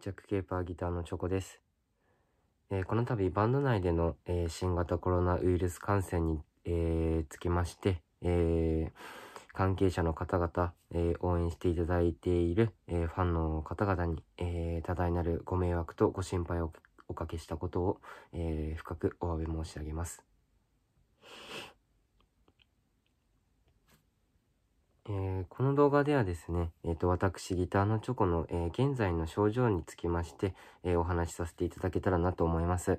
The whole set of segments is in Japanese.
ジャック・ケーパーギターのチョコです。えー、この度バンド内での、えー、新型コロナウイルス感染に、えー、つきまして、え関係者の方々、え応援していただいている、えファンの方々に、え多大なるご迷惑とご心配をおかけしたことを、え深くお詫び申し上げます。えー、この動画ではですね、えっ、ー、と、私、ギターのチョコの、えー、現在の症状につきまして、えお話しさせていただけたらなと思います。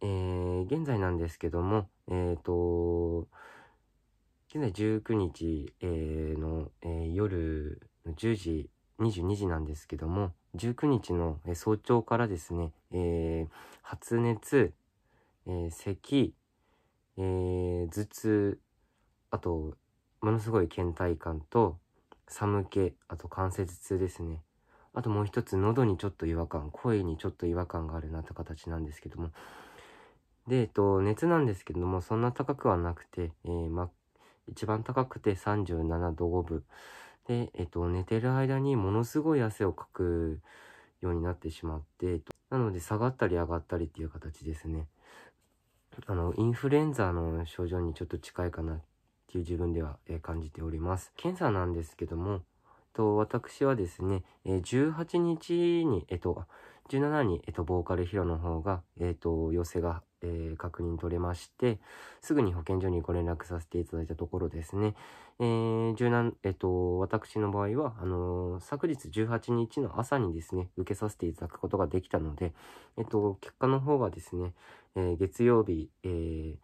え現在なんですけども、えっ、と、現在19日、えの、え夜10時、22時なんですけども、19日の、早朝からですね、え発熱、え咳、え頭痛、あと、ものすごい倦怠感と、寒気、あと関節痛ですね。あともう一つ、喉にちょっと違和感、声にちょっと違和感があるなって形なんですけども。で、えっと、熱なんですけども、そんな高くはなくて、えー、ま、一番高くて37度5分。で、えっと、寝てる間にものすごい汗をかくようになってしまって、えっと、なので下がったり上がったりっていう形ですね。あの、インフルエンザの症状にちょっと近いかなていう自分では、感じております。検査なんですけども、と私はですね、18日に、えっと、17に、えっと、ボーカルヒロの方が、えっと、陽性が、えー、確認取れまして、すぐに保健所にご連絡させていただいたところですね、えー、柔軟、えっと、私の場合は、あのー、昨日18日の朝にですね、受けさせていただくことができたので、えっと、結果の方がですね、えー、月曜日、えー、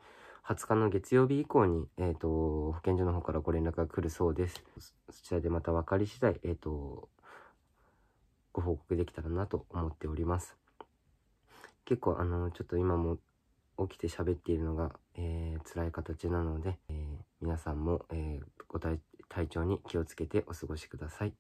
20日の月曜日以降に、えっ、ー、と、保健所の方からご連絡が来るそうです。そちらでまた分かり次第、えっ、ー、と、ご報告できたらなと思っております。結構、あの、ちょっと今も起きて喋っているのが、えー、辛い形なので、え皆さんも、えご体調に気をつけてお過ごしください。